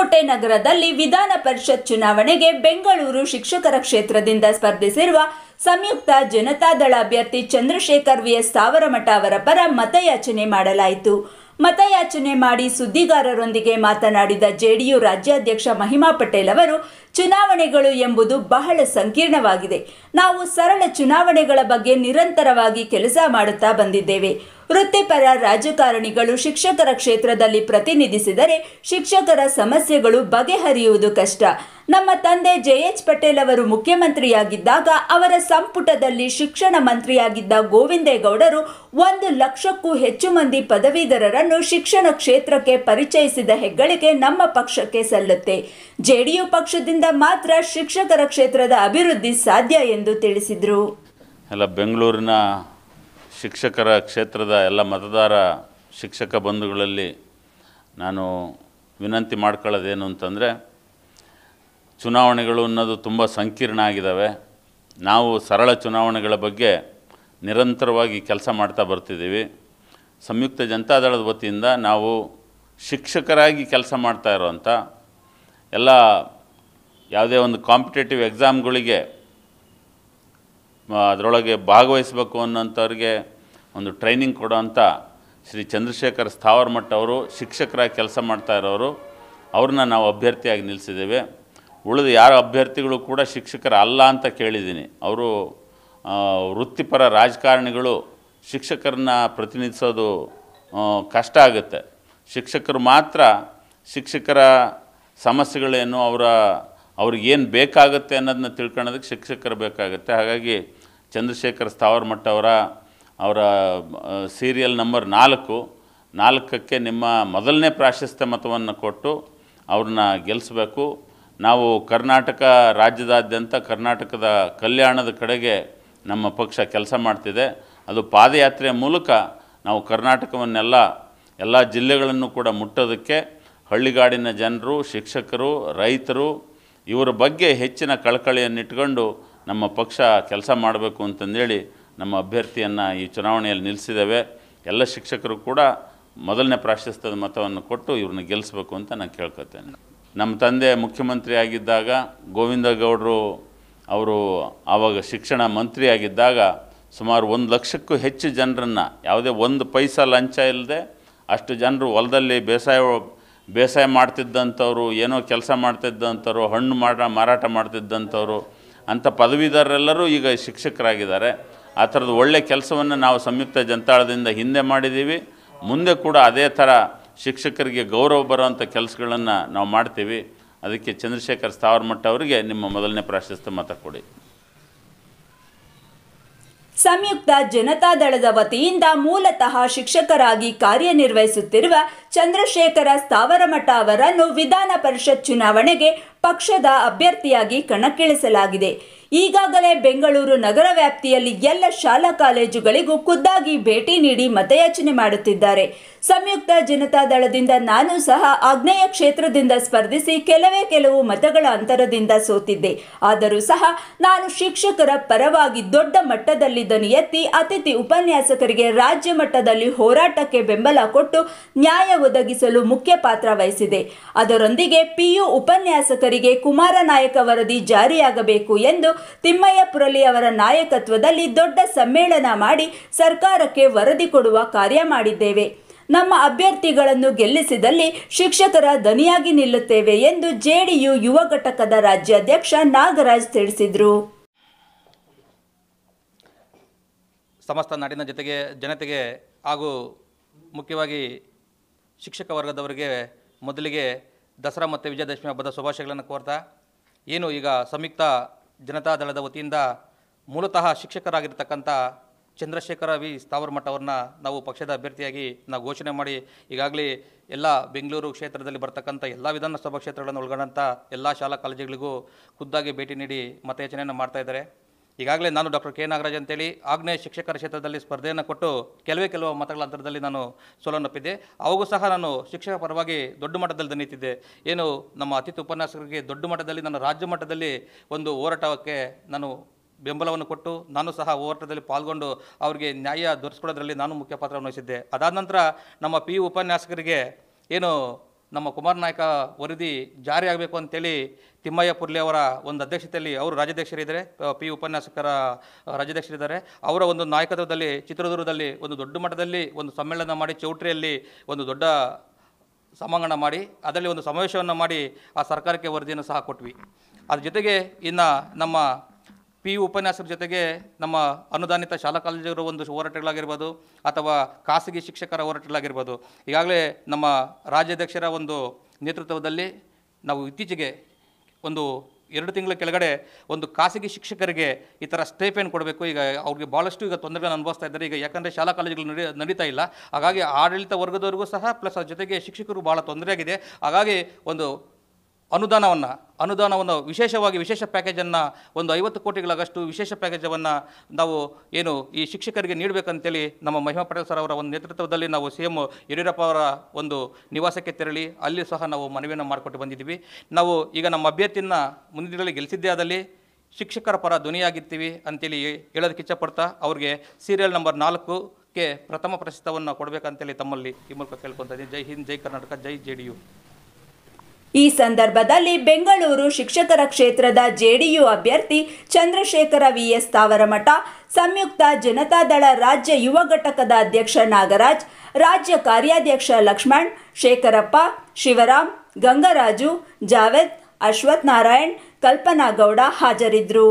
ಹೊಸಕೋಟೆ ನಗರದಲ್ಲಿ ವಿಧಾನ ಪರಿಷತ್ ಚುನಾವಣೆಗೆ ಬೆಂಗಳೂರು ಶಿಕ್ಷಕರ ಕ್ಷೇತ್ರದಿಂದ ಸ್ಪರ್ಧಿಸಿರುವ ಸಂಯುಕ್ತ ಜನತಾದಳ ಅಭ್ಯರ್ಥಿ ಚಂದ್ರಶೇಖರ್ ವಿಎಸ್ ಸಾವರಮಠ ಅವರ ಪರ ಮತಯಾಚನೆ ಮಾಡಲಾಯಿತು ಮತಯಾಚನೆ ಮಾಡಿ ಸುದ್ದಿಗಾರರೊಂದಿಗೆ ಮಾತನಾಡಿದ ಜೆಡಿಯು ರಾಜ್ಯಾಧ್ಯಕ್ಷ ಮಹಿಮಾ ಪಟೇಲ್ ಅವರು ಚುನಾವಣೆಗಳು ಎಂಬುದು ಬಹಳ ಸಂಕೀರ್ಣವಾಗಿದೆ ನಾವು ಸರಳ ಚುನಾವಣೆಗಳ ಬಗ್ಗೆ ನಿರಂತರವಾಗಿ ಕೆಲಸ ಮಾಡುತ್ತಾ ಬಂದಿದ್ದೇವೆ ವೃತ್ತಿಪರ ರಾಜಕಾರಣಿಗಳು ಶಿಕ್ಷಕರ ಕ್ಷೇತ್ರದಲ್ಲಿ ಪ್ರತಿನಿಧಿಸಿದರೆ ಶಿಕ್ಷಕರ ಸಮಸ್ಯೆಗಳು ಬಗೆಹರಿಯುವುದು ಕಷ್ಟ ನಮ್ಮ ತಂದೆ ಜೆ ಎಚ್ ಪಟೇಲ್ ಅವರು ಮುಖ್ಯಮಂತ್ರಿಯಾಗಿದ್ದಾಗ ಅವರ ಸಂಪುಟದಲ್ಲಿ ಶಿಕ್ಷಣ ಮಂತ್ರಿಯಾಗಿದ್ದ ಗೋವಿಂದೇಗೌಡರು ಒಂದು ಲಕ್ಷಕ್ಕೂ ಹೆಚ್ಚು ಮಂದಿ ಪದವೀಧರರನ್ನು ಶಿಕ್ಷಣ ಕ್ಷೇತ್ರಕ್ಕೆ ಪರಿಚಯಿಸಿದ ಹೆಗ್ಗಳಿಕೆ ನಮ್ಮ ಪಕ್ಷಕ್ಕೆ ಸಲ್ಲುತ್ತೆ ಜೆಡಿಯು ಪಕ್ಷದಿಂದ ಇದರಿಂದ ಮಾತ್ರ ಶಿಕ್ಷಕರ ಕ್ಷೇತ್ರದ ಅಭಿವೃದ್ಧಿ ಸಾಧ್ಯ ಎಂದು ತಿಳಿಸಿದರು ಎಲ್ಲ ಬೆಂಗಳೂರಿನ ಶಿಕ್ಷಕರ ಕ್ಷೇತ್ರದ ಎಲ್ಲ ಮತದಾರ ಶಿಕ್ಷಕ ಬಂಧುಗಳಲ್ಲಿ ನಾನು ವಿನಂತಿ ಮಾಡ್ಕೊಳ್ಳೋದೇನು ಅಂತಂದರೆ ಚುನಾವಣೆಗಳು ಅನ್ನೋದು ತುಂಬ ಸಂಕೀರ್ಣ ಆಗಿದ್ದಾವೆ ನಾವು ಸರಳ ಚುನಾವಣೆಗಳ ಬಗ್ಗೆ ನಿರಂತರವಾಗಿ ಕೆಲಸ ಮಾಡ್ತಾ ಬರ್ತಿದ್ದೀವಿ ಸಂಯುಕ್ತ ಜನತಾದಳದ ವತಿಯಿಂದ ನಾವು ಶಿಕ್ಷಕರಾಗಿ ಕೆಲಸ ಮಾಡ್ತಾ ಇರೋವಂಥ ಎಲ್ಲ ಯಾವುದೇ ಒಂದು ಕಾಂಪಿಟೇಟಿವ್ ಎಕ್ಸಾಮ್ಗಳಿಗೆ ಅದರೊಳಗೆ ಭಾಗವಹಿಸಬೇಕು ಅನ್ನೋಂಥವ್ರಿಗೆ ಒಂದು ಟ್ರೈನಿಂಗ್ ಕೊಡೋವಂಥ ಶ್ರೀ ಚಂದ್ರಶೇಖರ್ ಸ್ಥಾವರಮಠ ಅವರು ಶಿಕ್ಷಕರಾಗಿ ಕೆಲಸ ಮಾಡ್ತಾ ಇರೋರು ಅವ್ರನ್ನ ನಾವು ಅಭ್ಯರ್ಥಿಯಾಗಿ ನಿಲ್ಲಿಸಿದ್ದೇವೆ ಉಳಿದ ಯಾರ ಅಭ್ಯರ್ಥಿಗಳು ಕೂಡ ಶಿಕ್ಷಕರ ಅಲ್ಲ ಅಂತ ಕೇಳಿದ್ದೀನಿ ಅವರು ವೃತ್ತಿಪರ ರಾಜಕಾರಣಿಗಳು ಶಿಕ್ಷಕರನ್ನ ಪ್ರತಿನಿಧಿಸೋದು ಕಷ್ಟ ಆಗುತ್ತೆ ಶಿಕ್ಷಕರು ಮಾತ್ರ ಶಿಕ್ಷಕರ ಸಮಸ್ಯೆಗಳೇನು ಅವರ ಏನು ಬೇಕಾಗುತ್ತೆ ಅನ್ನೋದನ್ನ ತಿಳ್ಕೊಳ್ಳೋದಕ್ಕೆ ಶಿಕ್ಷಕರು ಬೇಕಾಗುತ್ತೆ ಹಾಗಾಗಿ ಚಂದ್ರಶೇಖರ್ ಸ್ಥಾವರಮಠ ಅವರ ಅವರ ಸೀರಿಯಲ್ ನಂಬರ್ ನಾಲ್ಕು ನಾಲ್ಕಕ್ಕೆ ನಿಮ್ಮ ಮೊದಲನೇ ಪ್ರಾಶಸ್ತ್ಯ ಮತವನ್ನು ಕೊಟ್ಟು ಅವ್ರನ್ನ ಗೆಲ್ಲಿಸಬೇಕು ನಾವು ಕರ್ನಾಟಕ ರಾಜ್ಯದಾದ್ಯಂತ ಕರ್ನಾಟಕದ ಕಲ್ಯಾಣದ ಕಡೆಗೆ ನಮ್ಮ ಪಕ್ಷ ಕೆಲಸ ಮಾಡ್ತಿದೆ ಅದು ಪಾದಯಾತ್ರೆಯ ಮೂಲಕ ನಾವು ಕರ್ನಾಟಕವನ್ನೆಲ್ಲ ಎಲ್ಲ ಜಿಲ್ಲೆಗಳನ್ನು ಕೂಡ ಮುಟ್ಟೋದಕ್ಕೆ ಹಳ್ಳಿಗಾಡಿನ ಜನರು ಶಿಕ್ಷಕರು ರೈತರು ಇವರ ಬಗ್ಗೆ ಹೆಚ್ಚಿನ ಕಳಕಳಿಯನ್ನಿಟ್ಕೊಂಡು ನಮ್ಮ ಪಕ್ಷ ಕೆಲಸ ಮಾಡಬೇಕು ಅಂತಂದೇಳಿ ನಮ್ಮ ಅಭ್ಯರ್ಥಿಯನ್ನು ಈ ಚುನಾವಣೆಯಲ್ಲಿ ನಿಲ್ಲಿಸಿದ್ದೇವೆ ಎಲ್ಲ ಶಿಕ್ಷಕರು ಕೂಡ ಮೊದಲನೇ ಪ್ರಾಶಸ್ತ್ಯದ ಮತವನ್ನು ಕೊಟ್ಟು ಇವ್ರನ್ನ ಗೆಲ್ಲಿಸ್ಬೇಕು ಅಂತ ನಾನು ಕೇಳ್ಕೊತೇನೆ ನಮ್ಮ ತಂದೆ ಮುಖ್ಯಮಂತ್ರಿ ಆಗಿದ್ದಾಗ ಗೋವಿಂದ ಗೌಡರು ಅವರು ಆವಾಗ ಶಿಕ್ಷಣ ಮಂತ್ರಿ ಆಗಿದ್ದಾಗ ಸುಮಾರು ಒಂದು ಲಕ್ಷಕ್ಕೂ ಹೆಚ್ಚು ಜನರನ್ನು ಯಾವುದೇ ಒಂದು ಪೈಸಾ ಲಂಚ ಇಲ್ಲದೆ ಅಷ್ಟು ಜನರು ಹೊಲದಲ್ಲಿ ಬೇಸಾಯ ಬೇಸಾಯ ಮಾಡ್ತಿದ್ದಂಥವ್ರು ಏನೋ ಕೆಲಸ ಮಾಡ್ತಿದ್ದಂಥವ್ರು ಹಣ್ಣು ಮಾಡ ಮಾರಾಟ ಮಾಡ್ತಿದ್ದಂಥವ್ರು ಅಂಥ ಪದವೀಧರೆಲ್ಲರೂ ಈಗ ಶಿಕ್ಷಕರಾಗಿದ್ದಾರೆ ಆ ಥರದ್ದು ಒಳ್ಳೆಯ ಕೆಲಸವನ್ನು ನಾವು ಸಂಯುಕ್ತ ಜನತಾಳದಿಂದ ಹಿಂದೆ ಮಾಡಿದ್ದೀವಿ ಮುಂದೆ ಕೂಡ ಅದೇ ಥರ ಶಿಕ್ಷಕರಿಗೆ ಗೌರವ ಬರುವಂಥ ಕೆಲಸಗಳನ್ನು ನಾವು ಮಾಡ್ತೀವಿ ಅದಕ್ಕೆ ಚಂದ್ರಶೇಖರ್ ಸ್ಥಾವರಮಠ ಅವರಿಗೆ ನಿಮ್ಮ ಮೊದಲನೇ ಪ್ರಾಶಸ್ತ್ಯ ಮತ ಕೊಡಿ ಸಂಯುಕ್ತ ಜನತಾದಳದ ವತಿಯಿಂದ ಮೂಲತಃ ಶಿಕ್ಷಕರಾಗಿ ಕಾರ್ಯನಿರ್ವಹಿಸುತ್ತಿರುವ ಚಂದ್ರಶೇಖರ ಸ್ಥಾವರಮಠ ಅವರನ್ನು ವಿಧಾನ ಪರಿಷತ್ ಚುನಾವಣೆಗೆ ಪಕ್ಷದ ಅಭ್ಯರ್ಥಿಯಾಗಿ ಕಣಕ್ಕಿಳಿಸಲಾಗಿದೆ ಈಗಾಗಲೇ ಬೆಂಗಳೂರು ನಗರ ವ್ಯಾಪ್ತಿಯಲ್ಲಿ ಎಲ್ಲ ಶಾಲಾ ಕಾಲೇಜುಗಳಿಗೂ ಖುದ್ದಾಗಿ ಭೇಟಿ ನೀಡಿ ಮತಯಾಚನೆ ಮಾಡುತ್ತಿದ್ದಾರೆ ಸಂಯುಕ್ತ ಜನತಾ ದಳದಿಂದ ನಾನು ಸಹ ಆಗ್ನೇಯ ಕ್ಷೇತ್ರದಿಂದ ಸ್ಪರ್ಧಿಸಿ ಕೆಲವೇ ಕೆಲವು ಮತಗಳ ಅಂತರದಿಂದ ಸೋತಿದ್ದೆ ಆದರೂ ಸಹ ನಾನು ಶಿಕ್ಷಕರ ಪರವಾಗಿ ದೊಡ್ಡ ಮಟ್ಟದಲ್ಲಿ ಎತ್ತಿ ಅತಿಥಿ ಉಪನ್ಯಾಸಕರಿಗೆ ರಾಜ್ಯ ಮಟ್ಟದಲ್ಲಿ ಹೋರಾಟಕ್ಕೆ ಬೆಂಬಲ ಕೊಟ್ಟು ನ್ಯಾಯ ಒದಗಿಸಲು ಮುಖ್ಯ ಪಾತ್ರ ವಹಿಸಿದೆ ಅದರೊಂದಿಗೆ ಪಿಯು ಉಪನ್ಯಾಸಕರಿಗೆ ಕುಮಾರ ನಾಯಕ ವರದಿ ಜಾರಿಯಾಗಬೇಕು ಎಂದು ತಿಮ್ಮಯ್ಯ ಪುರಲಿ ಅವರ ನಾಯಕತ್ವದಲ್ಲಿ ದೊಡ್ಡ ಸಮ್ಮೇಳನ ಮಾಡಿ ಸರ್ಕಾರಕ್ಕೆ ವರದಿ ಕೊಡುವ ಕಾರ್ಯ ಮಾಡಿದ್ದೇವೆ ನಮ್ಮ ಅಭ್ಯರ್ಥಿಗಳನ್ನು ಗೆಲ್ಲಿಸಿದಲ್ಲಿ ಶಿಕ್ಷಕರ ದನಿಯಾಗಿ ನಿಲ್ಲುತ್ತೇವೆ ಎಂದು ಜೆಡಿಯು ಯುವ ಘಟಕದ ರಾಜ್ಯಾಧ್ಯಕ್ಷ ನಾಗರಾಜ್ ತಿಳಿಸಿದರು ಸಮಸ್ತ ನಾಡಿನ ಜೊತೆಗೆ ಜನತೆಗೆ ಹಾಗೂ ಮುಖ್ಯವಾಗಿ ಶಿಕ್ಷಕ ವರ್ಗದವರಿಗೆ ಮೊದಲಿಗೆ ದಸರಾ ಮತ್ತು ವಿಜಯದಶಮಿ ಹಬ್ಬದ ಶುಭಾಶಯಗಳನ್ನು ಕೋರ್ತಾ ಏನು ಈಗ ಸಂಯುಕ್ತ ದಳದ ವತಿಯಿಂದ ಮೂಲತಃ ಶಿಕ್ಷಕರಾಗಿರ್ತಕ್ಕಂಥ ಚಂದ್ರಶೇಖರ ವಿ ಸ್ಥಾವರಮಠ ಅವ್ರನ್ನ ನಾವು ಪಕ್ಷದ ಅಭ್ಯರ್ಥಿಯಾಗಿ ನಾವು ಘೋಷಣೆ ಮಾಡಿ ಈಗಾಗಲೇ ಎಲ್ಲ ಬೆಂಗಳೂರು ಕ್ಷೇತ್ರದಲ್ಲಿ ಬರ್ತಕ್ಕಂಥ ಎಲ್ಲ ವಿಧಾನಸಭಾ ಕ್ಷೇತ್ರಗಳನ್ನು ಒಳಗೊಂಡಂಥ ಎಲ್ಲ ಶಾಲಾ ಕಾಲೇಜುಗಳಿಗೂ ಖುದ್ದಾಗಿ ಭೇಟಿ ನೀಡಿ ಮತಯಾಚನೆಯನ್ನು ಮಾಡ್ತಾಯಿದ್ದಾರೆ ಈಗಾಗಲೇ ನಾನು ಡಾಕ್ಟರ್ ಕೆ ನಾಗರಾಜ್ ಅಂತೇಳಿ ಆಗ್ನೇಯ ಶಿಕ್ಷಕರ ಕ್ಷೇತ್ರದಲ್ಲಿ ಸ್ಪರ್ಧೆಯನ್ನು ಕೊಟ್ಟು ಕೆಲವೇ ಕೆಲವು ಮತಗಳ ಅಂತರದಲ್ಲಿ ನಾನು ಸೋಲನ್ನಪ್ಪಿದ್ದೆ ಅವಾಗೂ ಸಹ ನಾನು ಶಿಕ್ಷಕ ಪರವಾಗಿ ದೊಡ್ಡ ಮಟ್ಟದಲ್ಲಿ ದನಿತಿದ್ದೆ ಏನು ನಮ್ಮ ಅತಿಥಿ ಉಪನ್ಯಾಸಕರಿಗೆ ದೊಡ್ಡ ಮಟ್ಟದಲ್ಲಿ ನನ್ನ ರಾಜ್ಯ ಮಟ್ಟದಲ್ಲಿ ಒಂದು ಹೋರಾಟಕ್ಕೆ ನಾನು ಬೆಂಬಲವನ್ನು ಕೊಟ್ಟು ನಾನು ಸಹ ಹೋರಾಟದಲ್ಲಿ ಪಾಲ್ಗೊಂಡು ಅವರಿಗೆ ನ್ಯಾಯ ದೊರೆಸ್ಕೊಡೋದ್ರಲ್ಲಿ ನಾನು ಮುಖ್ಯ ಪಾತ್ರವನ್ನು ವಹಿಸಿದ್ದೆ ಅದಾದ ನಂತರ ನಮ್ಮ ಪಿ ಉಪನ್ಯಾಸಕರಿಗೆ ಏನು ನಮ್ಮ ಕುಮಾರ್ ನಾಯಕ ವರದಿ ಜಾರಿಯಾಗಬೇಕು ಅಂತೇಳಿ ತಿಮ್ಮಯ್ಯ ಪುರ್ಲಿ ಅವರ ಒಂದು ಅಧ್ಯಕ್ಷತೆಯಲ್ಲಿ ಅವರು ರಾಜ್ಯಾಧ್ಯಕ್ಷರಿದ್ದಾರೆ ಪಿ ಉಪನ್ಯಾಸಕರ ರಾಜ್ಯಾಧ್ಯಕ್ಷರಿದ್ದಾರೆ ಅವರ ಒಂದು ನಾಯಕತ್ವದಲ್ಲಿ ಚಿತ್ರದುರ್ಗದಲ್ಲಿ ಒಂದು ದೊಡ್ಡ ಮಟ್ಟದಲ್ಲಿ ಒಂದು ಸಮ್ಮೇಳನ ಮಾಡಿ ಚೌಟ್ರಿಯಲ್ಲಿ ಒಂದು ದೊಡ್ಡ ಸಮಾಂಗಣ ಮಾಡಿ ಅದರಲ್ಲಿ ಒಂದು ಸಮಾವೇಶವನ್ನು ಮಾಡಿ ಆ ಸರ್ಕಾರಕ್ಕೆ ವರದಿಯನ್ನು ಸಹ ಕೊಟ್ವಿ ಅದ್ರ ಜೊತೆಗೆ ಇನ್ನು ನಮ್ಮ ಪಿ ಯು ಉಪನ್ಯಾಸರ ಜೊತೆಗೆ ನಮ್ಮ ಅನುದಾನಿತ ಶಾಲಾ ಕಾಲೇಜುಗಳ ಒಂದು ಹೋರಾಟಗಳಾಗಿರ್ಬೋದು ಅಥವಾ ಖಾಸಗಿ ಶಿಕ್ಷಕರ ಹೋರಾಟಗಳಾಗಿರ್ಬೋದು ಈಗಾಗಲೇ ನಮ್ಮ ರಾಜ್ಯಾಧ್ಯಕ್ಷರ ಒಂದು ನೇತೃತ್ವದಲ್ಲಿ ನಾವು ಇತ್ತೀಚೆಗೆ ಒಂದು ಎರಡು ತಿಂಗಳ ಕೆಳಗಡೆ ಒಂದು ಖಾಸಗಿ ಶಿಕ್ಷಕರಿಗೆ ಈ ಥರ ಸ್ಟೇಪೇನ್ ಕೊಡಬೇಕು ಈಗ ಅವ್ರಿಗೆ ಭಾಳಷ್ಟು ಈಗ ತೊಂದರೆಗಳನ್ನು ಅನುಭವಿಸ್ತಾ ಇದ್ದಾರೆ ಈಗ ಯಾಕಂದರೆ ಶಾಲಾ ಕಾಲೇಜುಗಳು ನಡೆ ನಡೀತಾ ಇಲ್ಲ ಹಾಗಾಗಿ ಆಡಳಿತ ವರ್ಗದವರೆಗೂ ಸಹ ಪ್ಲಸ್ ಅದ್ರ ಜೊತೆಗೆ ಶಿಕ್ಷಕರು ಭಾಳ ತೊಂದರೆಯಾಗಿದೆ ಹಾಗಾಗಿ ಒಂದು ಅನುದಾನವನ್ನು ಅನುದಾನವನ್ನು ವಿಶೇಷವಾಗಿ ವಿಶೇಷ ಪ್ಯಾಕೇಜನ್ನು ಒಂದು ಐವತ್ತು ಕೋಟಿಗಳಷ್ಟು ವಿಶೇಷ ಪ್ಯಾಕೇಜವನ್ನು ನಾವು ಏನು ಈ ಶಿಕ್ಷಕರಿಗೆ ನೀಡಬೇಕಂತೇಳಿ ನಮ್ಮ ಮಹಿಮಾ ಪಟೇಲ್ ಸರ್ ಅವರ ಒಂದು ನೇತೃತ್ವದಲ್ಲಿ ನಾವು ಸಿ ಎಂ ಯಡಿಯೂರಪ್ಪ ಅವರ ಒಂದು ನಿವಾಸಕ್ಕೆ ತೆರಳಿ ಅಲ್ಲಿ ಸಹ ನಾವು ಮನವಿಯನ್ನು ಮಾಡಿಕೊಟ್ಟು ಬಂದಿದ್ದೀವಿ ನಾವು ಈಗ ನಮ್ಮ ಅಭ್ಯರ್ಥಿನ ಮುಂದಿನಲ್ಲಿ ಗೆಲ್ಲಿಸಿದ್ದೇ ಆದಲ್ಲಿ ಶಿಕ್ಷಕರ ಪರ ಧ್ವನಿಯಾಗಿರ್ತೀವಿ ಅಂತೇಳಿ ಹೇಳೋದಕ್ಕೆ ಇಚ್ಛಪಡ್ತಾ ಅವ್ರಿಗೆ ಸೀರಿಯಲ್ ನಂಬರ್ ನಾಲ್ಕುಕ್ಕೆ ಪ್ರಥಮ ಪ್ರಶಸ್ತವನ್ನು ಕೊಡಬೇಕಂತೇಳಿ ತಮ್ಮಲ್ಲಿ ಈ ಮೂಲಕ ಕೇಳ್ಕೊತಾ ಇದ್ದೀನಿ Jai Hind Jai Karnataka Jai J D U ಈ ಸಂದರ್ಭದಲ್ಲಿ ಬೆಂಗಳೂರು ಶಿಕ್ಷಕರ ಕ್ಷೇತ್ರದ ಜೆಡಿಯು ಅಭ್ಯರ್ಥಿ ಚಂದ್ರಶೇಖರ ವಿ ಎಸ್ ತಾವರಮಠ ಸಂಯುಕ್ತ ಜನತಾದಳ ರಾಜ್ಯ ಯುವ ಘಟಕದ ಅಧ್ಯಕ್ಷ ನಾಗರಾಜ್ ರಾಜ್ಯ ಕಾರ್ಯಾಧ್ಯಕ್ಷ ಲಕ್ಷ್ಮಣ್ ಶೇಖರಪ್ಪ ಶಿವರಾಮ್ ಗಂಗರಾಜು ಜಾವೇದ್ ಅಶ್ವಥ್ ನಾರಾಯಣ್ ಕಲ್ಪನಾ ಗೌಡ ಹಾಜರಿದ್ದರು